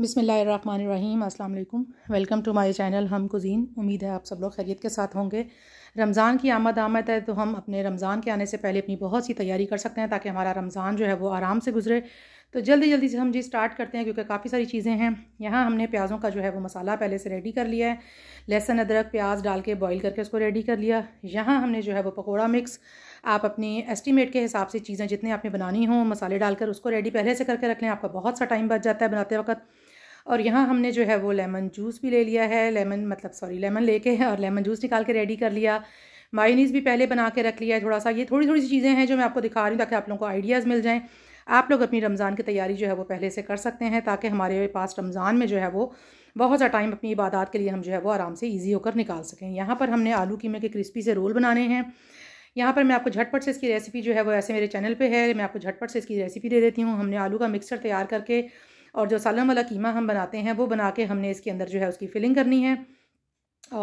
बिसमीम अल्लाम welcome to my channel हम कुजीन उम्मीद है आप सब लोग खैरियत के साथ होंगे रमज़ान की आमद आमद है तो हम अपने रमज़ान के आने से पहले अपनी बहुत सी तैयारी कर सकते हैं ताकि हमारा रमज़ान जो है वो आराम से गुजरे तो जल्दी जल्दी से हम जी स्टार्ट करते हैं क्योंकि काफ़ी सारी चीज़ें हैं यहाँ हमने प्याज़ों का जो है वो मसाला पहले से रेडी कर लिया है लहसुन अदरक प्याज डाल के बॉईल करके उसको रेडी कर लिया यहाँ हमने जो है वो पकौड़ा मिक्स आप अपनी एस्टीमेट के हिसाब से चीज़ें जितने आपने बनानी हो मसाले डालकर उसको रेडी पहले से करके रख लें आपका बहुत सा टाइम बच जाता है बनाते वक्त और यहाँ हमने जो है वो लेमन जूस भी ले लिया है लेमन मतलब सॉरी लेमन लेके और लेमन जूस निकाल के रेडी कर लिया मायनीज़ भी पहले बना के रख लिया है थोड़ा सा ये थोड़ी थोड़ी सी चीज़ें हैं जो मैं आपको दिखा रही हूँ ताकि आप लोगों को आइडियाज़ मिल जाएँ आप लोग अपनी रमज़ान की तैयारी जो है वो पहले से कर सकते हैं ताकि हमारे पास रमज़ान में जो है वो बहुत सा टाइम अपनी इबादत के लिए हम जो है वो आराम से ईजी होकर निकाल सकें यहाँ पर हमने आलू कीमे के क्रिस्पी से रोल बनाने हैं यहाँ पर मैं आपको झटपट से इसकी रेसिपी जो है वो ऐसे मेरे चैनल पे है मैं आपको झटपट से इसकी रेसिपी दे देती हूँ हमने आलू का मिक्सर तैयार करके और जो सालन वाला कीमा हम बनाते हैं वो बना के हमने इसके अंदर जो है उसकी फिलिंग करनी है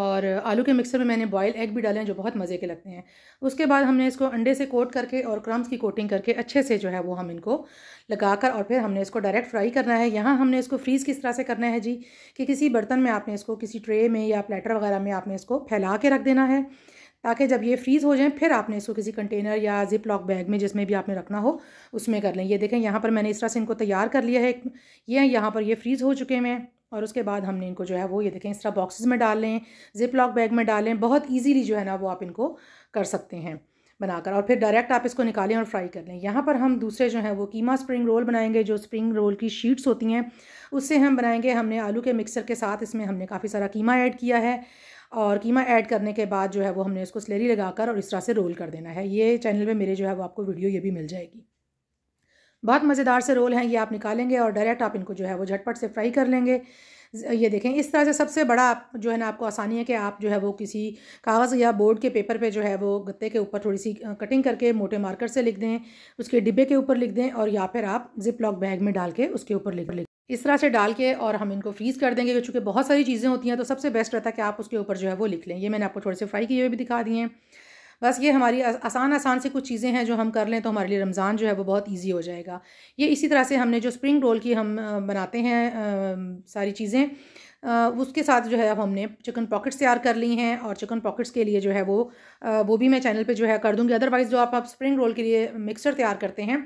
और आलू के मिक्सर में मैंने बॉयल एग भी डाले हैं जो बहुत मज़े के लगते हैं उसके बाद हमने इसको अंडे से कोट करके और क्रम्स की कोटिंग करके अच्छे से जो है वो हम इनको लगा कर और फिर हमने इसको डायरेक्ट फ्राई करना है यहाँ हमने इसको फ्रीज़ किस तरह से करना है जी कि किसी बर्तन में आपने इसको किसी ट्रे में या प्लेटर वगैरह में आपने इसको फैला के रख देना है ताकि जब ये फ्रीज़ हो जाएँ फिर आपने इसको किसी कंटेनर या जिप लॉक बैग में जिसमें भी आपने रखना हो उसमें कर लें ये देखें यहाँ पर मैंने इस तरह से इनको तैयार कर लिया है ये यहाँ पर ये फ्रीज़ हो चुके हैं और उसके बाद हमने इनको जो है वो ये देखें इस तरह बॉक्सेस में डाल लें जिप लॉक बैग में डालें बहुत ईजीली जो है ना वो आप इनको कर सकते हैं बनाकर और फिर डायरेक्ट आप इसको निकालें और फ्राई कर लें यहाँ पर हम दूसरे जो हैं वो कीमा स्प्रिंग रोल बनाएंगे जो स्प्रिंग रोल की शीट्स होती हैं उससे हम बनाएंगे हमने आलू के मिक्सर के साथ इसमें हमने काफ़ी सारा कीमा ऐड किया है और कीमा ऐड करने के बाद जो है वो हमने इसको स्लेरी लगाकर और इस तरह से रोल कर देना है ये चैनल पे मेरे जो है वो आपको वीडियो ये भी मिल जाएगी बहुत मज़ेदार से रोल हैं ये आप निकालेंगे और डायरेक्ट आप इनको जो है वो झटपट से फ्राई कर लेंगे ये देखें इस तरह से सबसे बड़ा जो है ना आपको आसानी है कि आप जो है वो किसी कागज़ या बोर्ड के पेपर पे जो है वो गत्ते के ऊपर थोड़ी सी कटिंग करके मोटे मार्कर से लिख दें उसके डिब्बे के ऊपर लिख दें और या फिर आप जिप लॉक बैग में डाल के उसके ऊपर लिख लिख इस तरह से डाल के और हम इनको फ्रीज़ कर देंगे क्योंकि बहुत सारी चीज़ें होती हैं तो सबसे बेस्ट रहता है कि आप उसके ऊपर जो है वो लिख लें ये मैंने आपको थोड़े से फ्राई किए हुए भी दिखा दिए हैं बस ये हमारी आसान आसान से कुछ चीज़ें हैं जो हम कर लें तो हमारे लिए रमज़ान जो है वो बहुत ईजी हो जाएगा ये इसी तरह से हमने जो स्प्रिंग रोल की हम बनाते हैं सारी चीज़ें उसके साथ जो है अब हमने चिकन पॉकेट्स तैयार कर ली हैं और चिकन पॉकेट्स के लिए जो है वो वो भी मैं चैनल पे जो है कर दूँगी अदरवाइज़ जो आप आप स्प्रिंग रोल के लिए मिक्सर तैयार करते हैं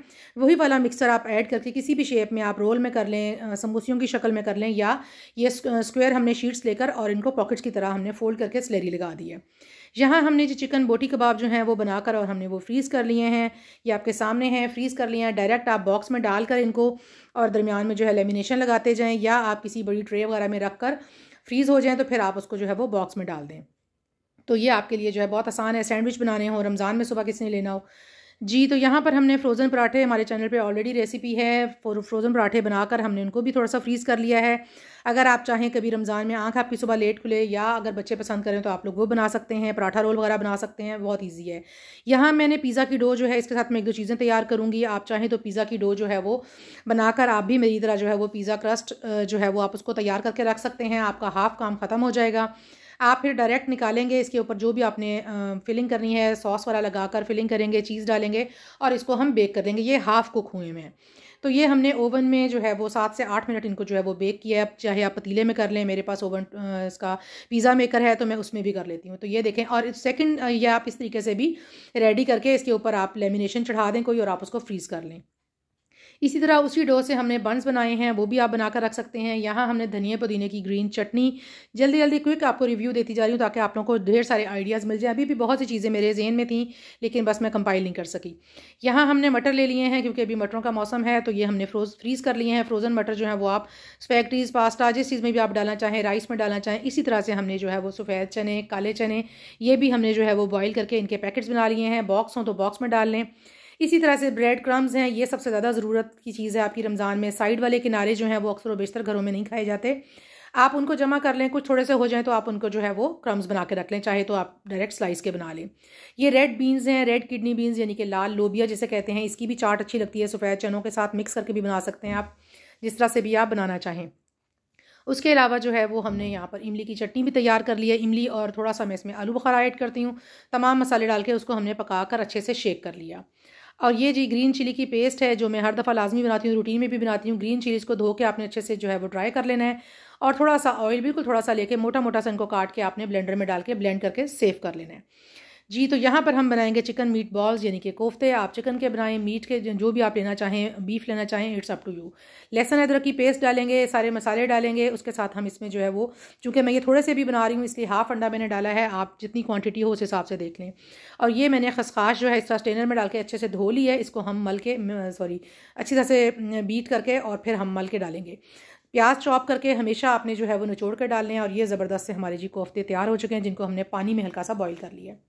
वही वाला मिक्सर आप ऐड करके किसी भी शेप में आप रोल में कर लें समोसियों की शक्ल में कर लें या ये स्क्वायर हमने शीट्स लेकर और इनको पॉकेट्स की तरह हमने फोल्ड करके स्लेरी लगा दी है यहाँ हमने जो चिकन बोटी कबाब जो हैं वो बनाकर और हमने वो फ्रीज़ कर लिए हैं ये आपके सामने हैं फ्रीज़ कर लिए हैं डायरेक्ट आप बॉक्स में डाल कर इनको और दरमियान में जो है लेमिनेशन लगाते जाएँ या आप किसी बड़ी ट्रे वगैरह में रख कर फ्रीज़ हो जाएँ तो फिर आप उसको जो है वो बॉक्स में डाल दें तो ये आपके लिए जो है बहुत आसान है सैंडविच बनाने हो रमज़ान में सुबह किसी ने लेना हो जी तो यहाँ पर हमने फ्रोज़न पराठे हमारे चैनल पे ऑलरेडी रेसिपी है फ्रोज़न पराठे बनाकर हमने उनको भी थोड़ा सा फ्रीज़ कर लिया है अगर आप चाहें कभी रमज़ान में आँख आपकी सुबह लेट खुले या अगर बच्चे पसंद करें तो आप लोग वो बना सकते हैं पराठा रोल वगैरह बना सकते हैं बहुत ईजी है यहाँ मैंने पिज़्ज़ा की डो जो है इसके साथ मैं एक दो चीज़ें तैयार करूँगी आप चाहें तो पिज़्ज़ा की डो जो है वो बनाकर आप भी मेरी तरह जो है वो पिज़्ज़ा क्रस्ट जो है वो आप उसको तैयार करके रख सकते हैं आपका हाफ काम ख़त्म हो जाएगा आप फिर डायरेक्ट निकालेंगे इसके ऊपर जो भी आपने फिलिंग करनी है सॉस वाला लगा कर फिलिंग करेंगे चीज़ डालेंगे और इसको हम बेक कर देंगे ये हाफ़ कुक हुए में तो ये हमने ओवन में जो है वो सात से आठ मिनट इनको जो है वो बेक किया है चाहे आप पतीले में कर लें मेरे पास ओवन इसका पिज़्ज़ा मेकर है तो मैं उसमें भी कर लेती हूँ तो ये देखें और सेकंड ये आप इस तरीके से भी रेडी करके इसके ऊपर आप लेमिनेशन चढ़ा दें कोई और आप उसको फ्रीज़ कर लें इसी तरह उसी डो से हमने बंस बनाए हैं वो भी आप बनाकर रख सकते हैं यहाँ हमने धनिया पुदीने की ग्रीन चटनी जल्दी जल्दी क्विक आपको रिव्यू देती जा रही हूँ ताकि आप लोगों को ढेर सारे आइडियाज़ मिल जाए अभी भी बहुत सी चीज़ें मेरे जहन में थी लेकिन बस मैं कंपाइल नहीं कर सकी यहाँ हमने मटर ले लिए हैं क्योंकि अभी मटरों का मौसम है तो ये हमने फ्रोज फ्रीज़ कर लिए हैं फ्रोज़न मटर जो है वो आप स्पैक्ट्रीज पास्ता जिस चीज़ में भी आप डालना चाहें राइस में डालना चाहें इसी तरह से हमने जो है वो सफ़ेद चने काले चने ये भी हमने जो है वो बॉयल करके इनके पैकेट्स बना लिए हैं बॉक्स हों तो बॉक्स में डाल लें इसी तरह से ब्रेड क्रम्स हैं ये सबसे ज़्यादा ज़रूरत की चीज़ है आपकी रमज़ान में साइड वाले किनारे जो हैं वो अक्सर वेशतर बेशतर घरों में नहीं खाए जाते आप उनको जमा कर लें कुछ थोड़े से हो जाएं तो आप उनको जो है वो क्रम्स बना के रख लें चाहे तो आप डायरेक्ट स्लाइस के बना लें ये रेड बीन्स हैं रेड किडनी बीन्स यानी कि लाल लोबिया जिसे कहते हैं इसकी भी चाट अच्छी लगती है सफ़ेद चनों के साथ मिक्स करके भी बना सकते हैं आप जिस तरह से भी आप बनाना चाहें उसके अलावा जो है वो हमने यहाँ पर इमली की चटनी भी तैयार कर ली है इमली और थोड़ा सा मैं इसमें आलू बखारा ऐड करती हूँ तमाम मसाले डाल के उसको हमने पका कर अच्छे से शेक कर लिया और ये जी ग्रीन चिली की पेस्ट है जो मैं हर दफ़ा लाजमी बनाती हूँ रूटीन में भी बनाती हूँ ग्रीन चिलीज़ को धो के आपने अच्छे से जो है वो ड्राई कर लेना है और थोड़ा सा ऑयल बिल्कुल थोड़ा सा लेके मोटा मोटा सा इनको काट के आपने ब्लेंडर में डाल के ब्लेंड करके सेव कर लेना है जी तो यहाँ पर हम बनाएंगे चिकन मीट बॉल्स यानी कि कोफ्ते आप चिकन के बनाएं मीट के जो भी आप लेना चाहें बीफ लेना चाहें इट्स अप टू यू लहसुन अदरक की पेस्ट डालेंगे सारे मसाले डालेंगे उसके साथ हम इसमें जो है वो चूँकि मैं ये थोड़े से भी बना रही हूँ इसलिए हाफ अंडा मैंने डाला है आप जितनी क्वान्टिटी हो उस हिसाब से देख लें और ये मैंने खसखाश जो है इस स्टेनर में डाल के अच्छे से धो ली है इसको हम मल के सॉरी अच्छी तरह से बीट करके और फिर हम मल के डालेंगे प्याज चॉप करके हमेशा आपने जो है वो निचोड़ कर डालने हैं और ये ज़बरदस्त से हमारे जी कोफ्ते तैयार हो चुके हैं जिनको हमने पानी में हल्का सा बॉईल कर लिया है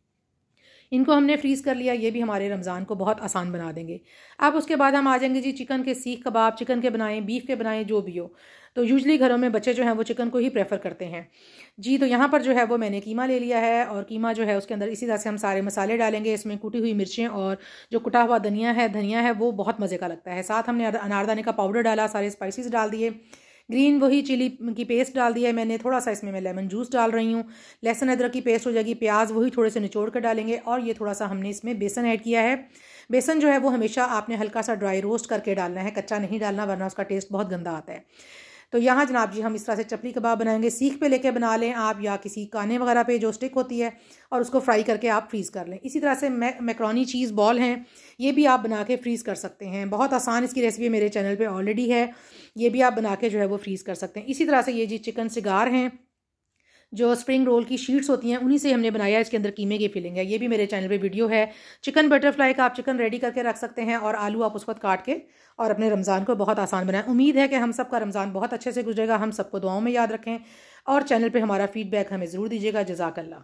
इनको हमने फ्रीज़ कर लिया ये भी हमारे रमज़ान को बहुत आसान बना देंगे अब उसके बाद हम आ जाएंगे जी चिकन के सीख कबाब चिकन के बनाएं बीफ के बनाएं जो भी हो तो यूजली घरों में बच्चे जो हैं वो चिकन को ही प्रेफर करते हैं जी तो यहाँ पर जो है वो मैंने कीमा ले लिया है और कीमा जो है उसके अंदर इसी तरह से हम सारे मसाले डालेंगे इसमें कूटी हुई मिर्चें और जो कुटा हुआ धनिया है धनिया है वो बहुत मज़े का लगता है साथ हमने अनारदाने का पाउडर डाला सारे स्पाइसिस डाल दिए ग्रीन वही चिली की पेस्ट डाल दिया है मैंने थोड़ा सा इसमें मैं लेमन जूस डाल रही हूँ लहसुन अदरक की पेस्ट हो जाएगी प्याज वही थोड़े से निचोड़ कर डालेंगे और ये थोड़ा सा हमने इसमें बेसन ऐड किया है बेसन जो है वो हमेशा आपने हल्का सा ड्राई रोस्ट करके डालना है कच्चा नहीं डालना वरना उसका टेस्ट बहुत गंदा आता है तो यहाँ जनाब जी हम इस तरह से चपली कबाब बनाएंगे सीख पे लेके बना लें आप या किसी काने वगैरह पे जो स्टिक होती है और उसको फ्राई करके आप फ्रीज़ कर लें इसी तरह से मैक्रोनी चीज़ बॉल हैं ये भी आप बना के फ्रीज़ कर सकते हैं बहुत आसान इसकी रेसिपी मेरे चैनल पर ऑलरेडी है ये भी आप बना के जो है वो फ्रीज़ कर सकते हैं इसी तरह से ये जी चिकन सिगार हैं जो स्प्रिंग रोल की शीट्स होती हैं उन्हीं से हमने बनाया इसके अंदर कीमे की फिलिंग है ये भी मेरे चैनल पे वीडियो है चिकन बटरफ्लाई का आप चिकन रेडी करके रख सकते हैं और आलू आप उस वक्त काट के और अपने रमज़ान को बहुत आसान बनाएं उम्मीद है कि हम सब का रमज़ान बहुत अच्छे से गुजरेगा हम सबको दुआओं में याद रखें और चैनल पर हमारा फीडबैक हमें ज़रूर दीजिएगा जजाकल्ला